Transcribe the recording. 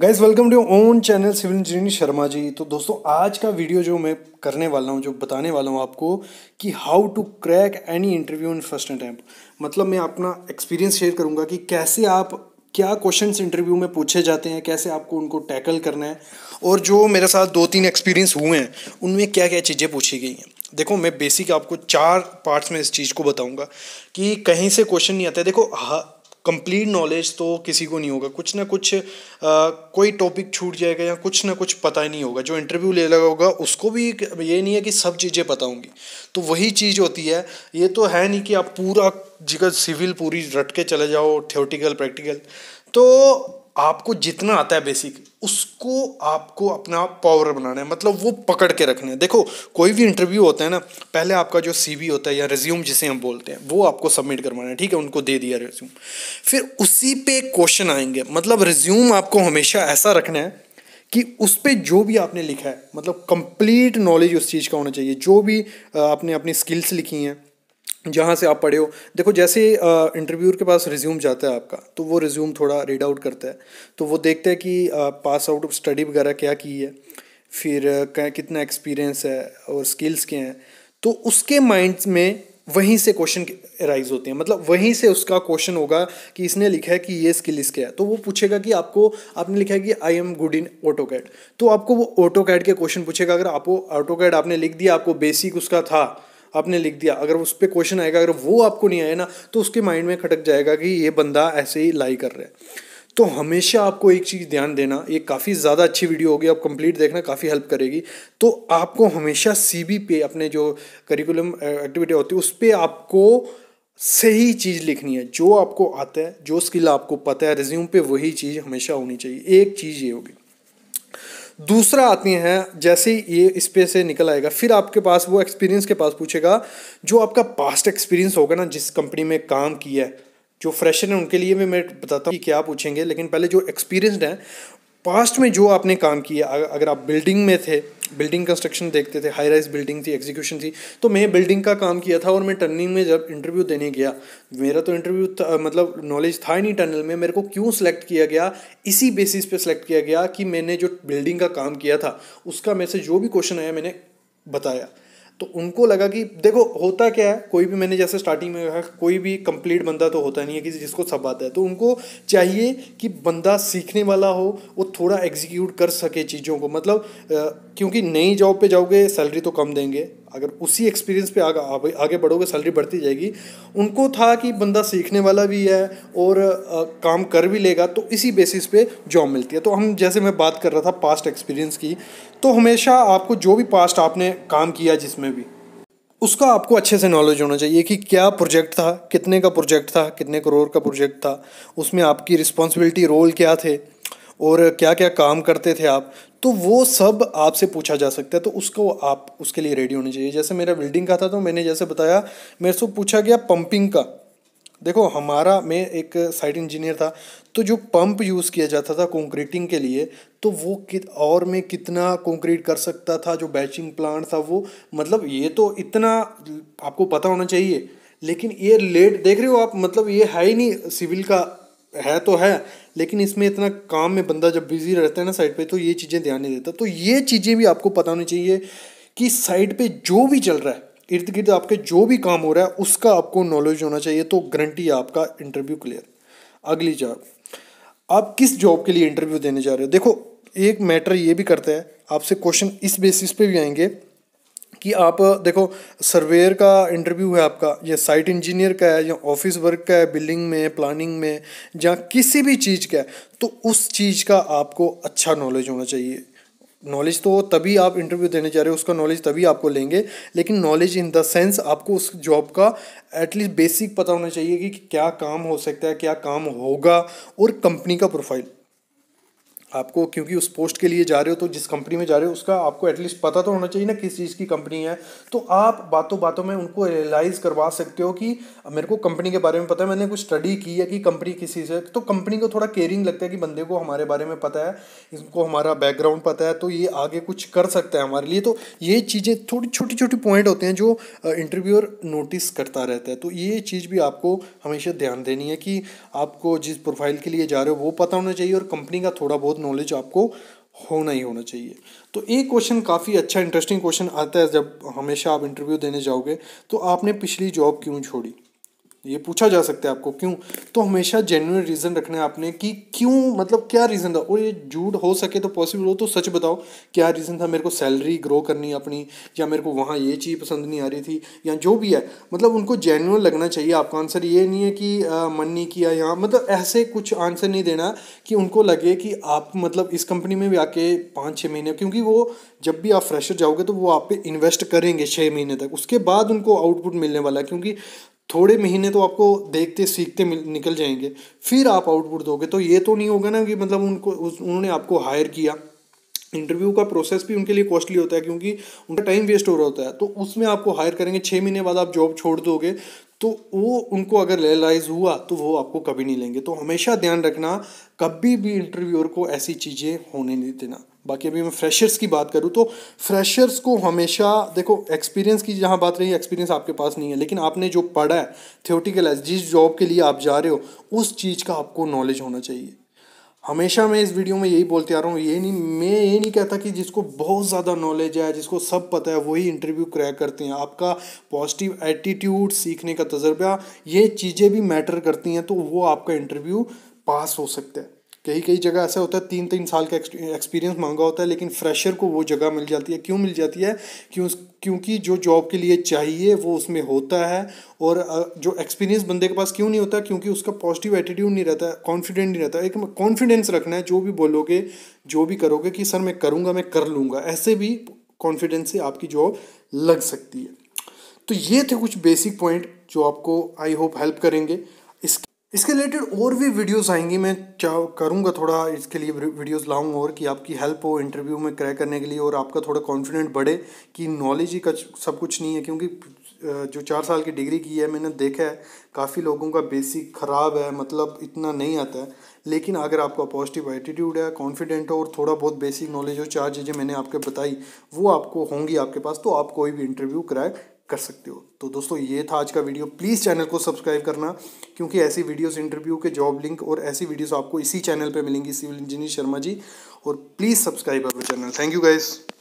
guys welcome to own channel civil engineering Sharma ji तो दोस्तों आज का वीडियो जो मैं करने वाला हूँ जो बताने वाला हूँ आपको कि how to crack any interview in first attempt मतलब मैं अपना एक्सपीरियंस शेयर करूँगा कि कैसे आप क्या क्वेश्चंस इंटरव्यू में पूछे जाते हैं कैसे आपको उनको टैकल करना है और जो मेरे साथ दो तीन एक्सपीरियंस हुए हैं उनमें क्या क्या चीज़ें पूछी गई हैं देखो मैं बेसिक आपको चार पार्ट्स में इस चीज़ को बताऊंगा कि कहीं से क्वेश्चन नहीं आता है देखो कंप्लीट नॉलेज तो किसी को नहीं होगा कुछ ना कुछ आ, कोई टॉपिक छूट जाएगा या कुछ ना कुछ पता ही नहीं होगा जो इंटरव्यू ले लगा होगा उसको भी ये नहीं है कि सब चीज़ें पता होंगी तो वही चीज़ होती है ये तो है नहीं कि आप पूरा जिगर सिविल पूरी रट के चले जाओ थियोटिकल प्रैक्टिकल तो आपको जितना आता है बेसिक उसको आपको अपना पावर बनाना है मतलब वो पकड़ के रखना है देखो कोई भी इंटरव्यू होता है ना पहले आपका जो सीवी होता है या रिज्यूम जिसे हम बोलते हैं वो आपको सबमिट करवाना है ठीक है उनको दे दिया रिज्यूम फिर उसी पे क्वेश्चन आएंगे मतलब रिज्यूम आपको हमेशा ऐसा रखना है कि उस पर जो भी आपने लिखा है मतलब कंप्लीट नॉलेज उस चीज़ का होना चाहिए जो भी आपने अपनी स्किल्स लिखी हैं जहाँ से आप पढ़े हो देखो जैसे इंटरव्यूर के पास रिज्यूम जाता है आपका तो वो रिज्यूम थोड़ा रीड आउट करता है तो वो देखता है कि पास आउट ऑफ स्टडी वगैरह क्या की है फिर कितना एक्सपीरियंस है और स्किल्स क्या हैं तो उसके माइंड में वहीं से क्वेश्चन राइज होते हैं मतलब वहीं से उसका क्वेश्चन होगा कि इसने लिखा है कि ये स्किल इसके है तो वो पूछेगा कि आपको आपने लिखा है कि I am good in AutoCAD तो आपको वो ऑटो कैड के क्वेश्चन पूछेगा अगर आपको ऑटो कैड आपने लिख दिया आपको बेसिक उसका था आपने लिख दिया अगर उस पर क्वेश्चन आएगा अगर वो आपको नहीं आया ना तो उसके माइंड में खटक जाएगा कि ये बंदा ऐसे ही लाई कर रहा है तो हमेशा आपको एक चीज़ ध्यान देना ये काफ़ी ज़्यादा अच्छी वीडियो होगी आप कंप्लीट देखना काफ़ी हेल्प करेगी तो आपको हमेशा सी बी पे अपने जो करिकुलम एक्टिविटी होती है उस पर आपको सही चीज़ लिखनी है जो आपको आता है जो स्किल आपको पता है रिज्यूम पे वही चीज़ हमेशा होनी चाहिए एक चीज़ ये होगी दूसरा आदमी है जैसे ये इस पे से निकल आएगा फिर आपके पास वो एक्सपीरियंस के पास पूछेगा जो आपका पास्ट एक्सपीरियंस होगा ना जिस कंपनी में काम किया है जो फ्रेशर है उनके लिए भी मैं बताता हूँ कि क्या पूछेंगे लेकिन पहले जो एक्सपीरियंसड हैं पास्ट में जो आपने काम किया अगर आप बिल्डिंग में थे बिल्डिंग कंस्ट्रक्शन देखते थे हाई राइज बिल्डिंग थी एग्जीक्यूशन थी तो मैं बिल्डिंग का काम किया था और मैं टर्निंग में जब इंटरव्यू देने गया मेरा तो इंटरव्यू मतलब नॉलेज था ही नहीं टनल में मेरे को क्यों सेलेक्ट किया गया इसी बेसिस पे सेलेक्ट किया गया कि मैंने जो बिल्डिंग का काम किया था उसका मैसेज से जो भी क्वेश्चन आया मैंने बताया तो उनको लगा कि देखो होता क्या है कोई भी मैंने जैसे स्टार्टिंग में कहा कोई भी कंप्लीट बंदा तो होता नहीं है कि जिसको सब आता है तो उनको चाहिए कि बंदा सीखने वाला हो वो थोड़ा एग्जीक्यूट कर सके चीज़ों को मतलब क्योंकि नई जॉब पे जाओगे सैलरी तो कम देंगे अगर उसी एक्सपीरियंस पे आगे आगे, आगे बढ़ोगे सैलरी बढ़ती जाएगी उनको था कि बंदा सीखने वाला भी है और आ, काम कर भी लेगा तो इसी बेसिस पे जॉब मिलती है तो हम जैसे मैं बात कर रहा था पास्ट एक्सपीरियंस की तो हमेशा आपको जो भी पास्ट आपने काम किया जिसमें भी उसका आपको अच्छे से नॉलेज होना चाहिए कि क्या प्रोजेक्ट था कितने का प्रोजेक्ट था कितने करोड़ का प्रोजेक्ट था उसमें आपकी रिस्पॉन्सिबिलिटी रोल क्या थे और क्या क्या काम करते थे आप तो वो सब आपसे पूछा जा सकता है तो उसको आप उसके लिए रेडी होनी चाहिए जैसे मेरा बिल्डिंग का था तो मैंने जैसे बताया मेरे से पूछा गया पंपिंग का देखो हमारा मैं एक साइड इंजीनियर था तो जो पंप यूज़ किया जाता था कंक्रीटिंग के लिए तो वो कित और मैं कितना कंक्रीट कर सकता था जो बैचिंग प्लांट था वो मतलब ये तो इतना आपको पता होना चाहिए लेकिन ये लेट देख रहे हो आप मतलब ये है ही नहीं सिविल का है तो है लेकिन इसमें इतना काम में बंदा जब बिजी रहता है ना साइड पे तो ये चीज़ें ध्यान नहीं देता तो ये चीज़ें भी आपको पता होनी चाहिए कि साइड पे जो भी चल रहा है इर्द गिर्द आपके जो भी काम हो रहा है उसका आपको नॉलेज होना चाहिए तो गारंटी आपका इंटरव्यू क्लियर अगली जॉब आप किस जॉब के लिए इंटरव्यू देने जा रहे हो देखो एक मैटर ये भी करता है आपसे क्वेश्चन इस बेसिस पे भी आएंगे कि आप देखो सर्वेयर का इंटरव्यू है आपका या साइट इंजीनियर का है या ऑफिस वर्क का है बिल्डिंग में प्लानिंग में या किसी भी चीज़ का है तो उस चीज़ का आपको अच्छा नॉलेज होना चाहिए नॉलेज तो तभी आप इंटरव्यू देने जा रहे हो उसका नॉलेज तभी आपको लेंगे लेकिन नॉलेज इन द सेंस आपको उस जॉब का एटलीस्ट बेसिक पता होना चाहिए कि क्या काम हो सकता है क्या काम होगा और कंपनी का प्रोफाइल आपको क्योंकि उस पोस्ट के लिए जा रहे हो तो जिस कंपनी में जा रहे हो उसका आपको एटलीस्ट पता तो होना चाहिए ना किस चीज़ की कंपनी है तो आप बातों बातों में उनको रियलाइज़ करवा सकते हो कि मेरे को कंपनी के बारे में पता है मैंने कुछ स्टडी की है कि कंपनी किस चीज़ है तो कंपनी को थोड़ा केयरिंग लगता है कि बंदे को हमारे बारे में पता है इनको हमारा बैकग्राउंड पता है तो ये आगे कुछ कर सकता है हमारे लिए तो ये चीज़ें थोड़ी छोटी छोटी पॉइंट होते हैं जो इंटरव्यूअर नोटिस करता रहता है तो ये चीज़ भी आपको हमेशा ध्यान देनी है कि आपको जिस प्रोफाइल के लिए जा रहे हो वो पता होना चाहिए और कंपनी का थोड़ा बहुत बहुत नॉलेज आपको होना ही होना चाहिए तो एक क्वेश्चन काफ़ी अच्छा इंटरेस्टिंग क्वेश्चन आता है जब हमेशा आप इंटरव्यू देने जाओगे तो आपने पिछली जॉब क्यों छोड़ी ये पूछा जा सकता है आपको क्यों तो हमेशा जेन्यून रीज़न रखना है आपने कि क्यों मतलब क्या रीज़न था और ये जूड हो सके तो पॉसिबल हो तो सच बताओ क्या रीज़न था मेरे को सैलरी ग्रो करनी अपनी या मेरे को वहाँ ये चीज़ पसंद नहीं आ रही थी या जो भी है मतलब उनको जेन्यून लगना चाहिए आपका आंसर ये नहीं है कि आ, मन नहीं किया यहाँ मतलब ऐसे कुछ आंसर नहीं देना कि उनको लगे कि आप मतलब इस कंपनी में भी आके पाँच छः महीने क्योंकि वो जब भी आप फ्रेशर जाओगे तो वो आप पे इन्वेस्ट करेंगे छः महीने तक उसके बाद उनको आउटपुट मिलने वाला है क्योंकि थोड़े महीने तो आपको देखते सीखते निकल जाएंगे फिर आप आउटपुट दोगे तो ये तो नहीं होगा ना कि मतलब उनको उन्होंने आपको हायर किया इंटरव्यू का प्रोसेस भी उनके लिए कॉस्टली होता है क्योंकि उनका टाइम वेस्ट हो रहा होता है तो उसमें आपको हायर करेंगे छः महीने बाद आप जॉब छोड़ दोगे तो वो उनको अगर रियलाइज़ हुआ तो वो आपको कभी नहीं लेंगे तो हमेशा ध्यान रखना कभी भी इंटरव्यूअर को ऐसी चीज़ें होने नहीं देना बाकी अभी मैं फ्रेशर्स की बात करूँ तो फ्रेशर्स को हमेशा देखो एक्सपीरियंस की जहाँ बात रही एक्सपीरियंस आपके पास नहीं है लेकिन आपने जो पढ़ा है थियोटिकल जिस जॉब के लिए आप जा रहे हो उस चीज़ का आपको नॉलेज होना चाहिए हमेशा मैं इस वीडियो में यही बोलते आ रहा हूँ ये नहीं मैं ये नहीं कहता कि जिसको बहुत ज़्यादा नॉलेज है जिसको सब पता है वही इंटरव्यू क्रैक करते हैं आपका पॉजिटिव एटीट्यूड सीखने का तजर्बा ये चीज़ें भी मैटर करती हैं तो वो आपका इंटरव्यू पास हो सकता है कई कई जगह ऐसा होता है तीन तीन साल का एक्सपीरियंस मांगा होता है लेकिन फ्रेशर को वो जगह मिल जाती है क्यों मिल जाती है क्यों क्योंकि जो जॉब के लिए चाहिए वो उसमें होता है और जो एक्सपीरियंस बंदे के पास क्यों नहीं होता क्योंकि उसका पॉजिटिव एटीट्यूड नहीं रहता कॉन्फिडेंट नहीं रहता एक कॉन्फिडेंस रखना है जो भी बोलोगे जो भी करोगे कि सर मैं करूँगा मैं कर लूँगा ऐसे भी कॉन्फिडेंस से आपकी जॉब लग सकती है तो ये थे कुछ बेसिक पॉइंट जो आपको आई होप हेल्प करेंगे इसके रिलेटेड और भी वीडियोस आएंगी मैं चाह करूँगा थोड़ा इसके लिए वीडियोस लाऊँ और कि आपकी हेल्प हो इंटरव्यू में क्रैक करने के लिए और आपका थोड़ा कॉन्फिडेंट बढ़े कि नॉलेज ही का सब कुछ नहीं है क्योंकि जो चार साल की डिग्री की है मैंने देखा है काफ़ी लोगों का बेसिक ख़राब है मतलब इतना नहीं आता है लेकिन अगर आपका पॉजिटिव एटीट्यूड है कॉन्फिडेंट हो और थोड़ा बहुत बेसिक नॉलेज हो चार चीज़ें मैंने आपके बताई वो आपको होंगी आपके पास तो आप कोई भी इंटरव्यू क्रैक कर सकते हो तो दोस्तों ये था आज का वीडियो प्लीज़ चैनल को सब्सक्राइब करना क्योंकि ऐसी वीडियोस इंटरव्यू के जॉब लिंक और ऐसी वीडियोस आपको इसी चैनल पे मिलेंगी सिविल इंजीनियर शर्मा जी और please subscribe our channel thank you guys